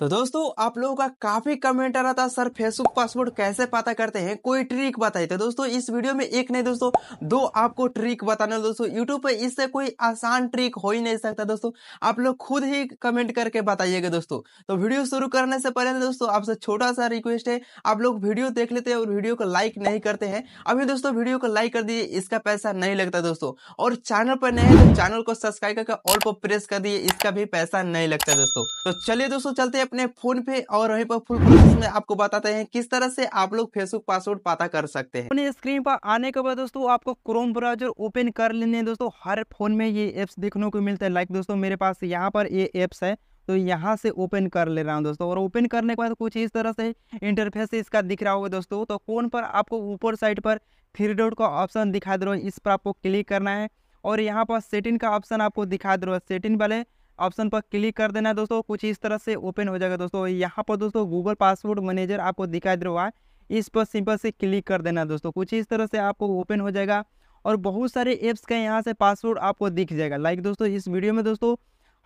तो दोस्तों आप लोगों का काफी कमेंट आ रहा था सर फेसबुक पासवर्ड कैसे पता करते हैं कोई ट्रिक बताइए तो दोस्तों इस वीडियो में एक नहीं दोस्तों दो आपको ट्रिक बताना दोस्तों यूट्यूब पे इससे कोई आसान ट्रिक हो ही नहीं सकता दोस्तों आप लोग खुद ही कमेंट करके बताइएगा दोस्तों तो वीडियो शुरू करने से पहले दोस्तों आपसे छोटा सा रिक्वेस्ट है आप लोग वीडियो देख लेते हैं और वीडियो को लाइक नहीं करते हैं अभी दोस्तों वीडियो को लाइक कर दीजिए इसका पैसा नहीं लगता दोस्तों और चैनल पर नहीं तो चैनल को सब्सक्राइब करके ऑल को प्रेस कर दिए इसका भी पैसा नहीं लगता दोस्तों तो चलिए दोस्तों चलते अपने फोन पे और वहीं पर फुल प्रोसेस में आपको बताते हैं किस तरह से आप लोग फेसबुक पासवर्ड पता कर सकते हैं अपने स्क्रीन पर आने के बाद दोस्तों आपको क्रोम ब्राउजर ओपन कर लेने दोस्तों हर फोन में ये एप्स देखने को मिलता है लाइक दोस्तों मेरे पास यहाँ पर ये एप्स है तो यहाँ से ओपन कर ले रहा हूँ दोस्तों और ओपन करने के बाद कुछ इस तरह से इंटरफेस इसका दिख रहा होगा दोस्तों तो फोन पर आपको ऊपर साइड पर थ्री डॉट का ऑप्शन दिखा दे रहा है इस पर आपको क्लिक करना है और यहाँ पर सेटिंग का ऑप्शन आपको दिखा दे रहा है सेटिंग वाले ऑप्शन पर क्लिक कर देना है दोस्तों कुछ इस तरह से ओपन हो जाएगा दोस्तों यहाँ पर दोस्तों गूगल पासवर्ड मैनेजर आपको दिखाई दे रहा है इस पर सिंपल से क्लिक कर देना दोस्तों कुछ इस तरह से आपको ओपन हो जाएगा और बहुत सारे ऐप्स का यहाँ से पासवर्ड आपको दिख जाएगा लाइक दोस्तों इस वीडियो में दोस्तों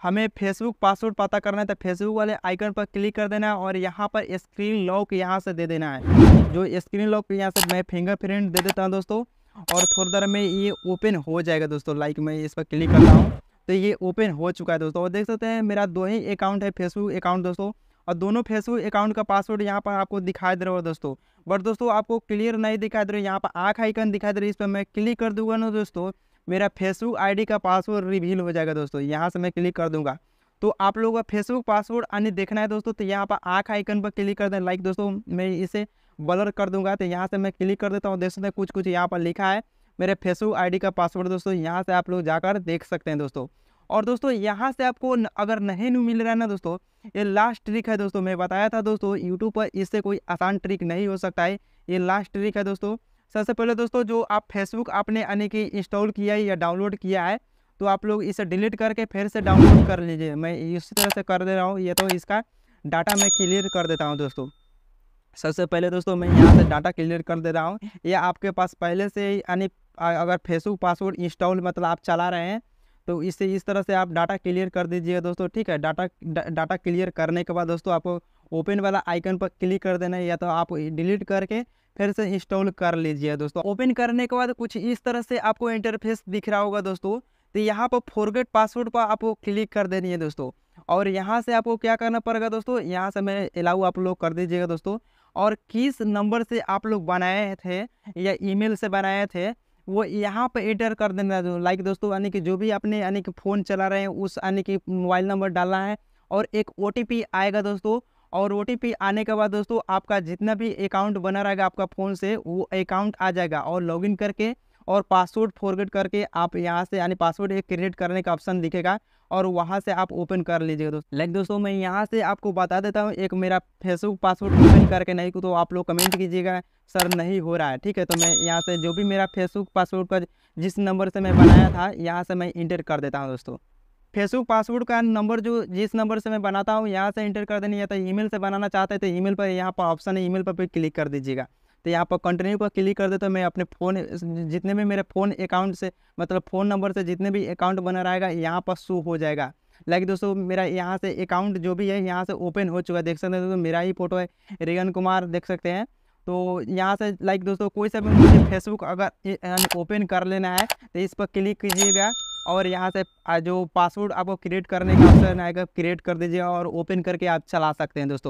हमें फेसबुक पासवर्ड पता करना है तो फेसबुक वाले आइकन पर क्लिक कर देना है और यहाँ पर स्क्रीन लॉक यहाँ से दे देना है जो स्क्रीन लॉक यहाँ से मैं फिंगरप्रिंट दे देता हूँ दोस्तों और थोड़ी देर में ये ओपन हो जाएगा दोस्तों लाइक मैं इस पर क्लिक करता हूँ तो ये ओपन हो चुका है दोस्तों और देख सकते हैं मेरा दो ही अकाउंट है फेसबुक अकाउंट दोस्तों और दोनों फेसबुक अकाउंट का पासवर्ड यहाँ पर आपको दिखाई दे रहा हो दोस्तों बट दोस्तों आपको क्लियर नहीं दिखाई दे रहा यहाँ पर आँख आइकन दिखाई दे रही है इस पर मैं क्लिक कर दूंगा ना दोस्तों मेरा फेसबुक आईडी का पासवर्ड रिवील हो जाएगा दोस्तों यहाँ से मैं क्लिक कर दूंगा तो आप लोगों का फेसबुक पासवर्ड अन्य देखना है दोस्तों तो यहाँ पर आँख आइकन पर क्लिक कर दें लाइक दोस्तों मैं इसे बलर कर दूंगा तो यहाँ से मैं क्लिक कर देता हूँ देख सकते हैं कुछ कुछ यहाँ पर लिखा है मेरे फेसबुक आईडी का पासवर्ड दोस्तों यहाँ से आप लोग जाकर देख सकते हैं दोस्तों और दोस्तों यहाँ से आपको न, अगर नहीं मिल रहा है ना दोस्तों ये लास्ट ट्रिक है दोस्तों मैं बताया था दोस्तों यूट्यूब पर इससे कोई आसान ट्रिक नहीं हो सकता है ये लास्ट ट्रिक है दोस्तों सबसे पहले दोस्तों जो आप फेसबुक आपने यानी कि इंस्टॉल किया है या डाउनलोड किया है तो आप लोग इसे डिलीट करके फिर से डाउनलोड कर लीजिए मैं इसी तरह से कर दे रहा हूँ ये तो इसका डाटा मैं क्लियर कर देता हूँ दोस्तों सबसे पहले दोस्तों मैं यहाँ से डाटा क्लियर कर दे रहा हूँ ये आपके पास पहले से यानी अगर फेसबुक पासवर्ड इंस्टॉल मतलब आप चला रहे हैं तो इससे इस तरह से आप डाटा क्लियर कर दीजिएगा दोस्तों ठीक है डाटा डा, डाटा क्लियर करने के बाद दोस्तों आपको ओपन वाला आइकन पर क्लिक कर देना है या तो आप डिलीट करके फिर से इंस्टॉल कर लीजिए दोस्तों ओपन करने के बाद कुछ इस तरह से आपको इंटरफेस दिख रहा होगा दोस्तों तो यहाँ पर फॉरगेट पासवर्ड पर आपको क्लिक कर देनी है दोस्तों और यहाँ से आपको क्या करना पड़ेगा दोस्तों यहाँ से मैं अलाउ आप लोग कर दीजिएगा दोस्तों और किस नंबर से आप लोग बनाए थे या ईमेल से बनाए थे वो यहाँ पर एंटर कर देना दो लाइक दोस्तों यानी कि जो भी आपने यानी कि फ़ोन चला रहे हैं उस यानी कि मोबाइल नंबर डालना है और एक ओ आएगा दोस्तों और ओ आने के बाद दोस्तों आपका जितना भी अकाउंट बना रहेगा आपका फ़ोन से वो अकाउंट आ जाएगा और लॉगिन करके और पासवर्ड फॉरगेट करके आप यहाँ से यानी पासवर्ड एक क्रिएट करने का ऑप्शन दिखेगा और वहाँ से आप ओपन कर लीजिएगा दोस्तों लाइक दोस्तों मैं यहाँ से आपको बता देता हूँ एक मेरा फेसबुक पासवर्ड ओपन करके नहीं तो आप लोग कमेंट कीजिएगा सर नहीं हो रहा है ठीक है तो मैं यहाँ से जो भी मेरा फेसबुक पासवर्ड का जिस नंबर से मैं बनाया था यहाँ से मैं इंटर कर देता हूँ दोस्तों फेसबुक पासवर्ड का नंबर जो जिस नंबर से मैं बनाता हूँ यहाँ से इंटर कर देनी है तो ईमेल से बनाना चाहते हैं तो ईमेल पर यहाँ पर ऑप्शन है ईमेल पर भी क्लिक कर दीजिएगा तो यहाँ पर कंटिन्यू पर क्लिक कर दे तो मैं अपने फ़ोन जितने भी मेरे फ़ोन अकाउंट से मतलब फ़ोन नंबर से जितने भी अकाउंट बना रहेगा यहाँ पर शो हो जाएगा लाइक दोस्तों मेरा यहाँ से अकाउंट जो भी है यहाँ से ओपन हो चुका है देख सकते हैं दोस्तों मेरा ही फोटो है रेगन कुमार देख सकते हैं तो यहाँ से लाइक दोस्तों कोई सा भी फेसबुक अगर ओपन कर लेना है तो इस पर क्लिक कीजिएगा और यहाँ से जो पासवर्ड आपको क्रिएट करने का ऑप्शन आएगा क्रिएट कर दीजिए और ओपन करके आप चला सकते हैं दोस्तों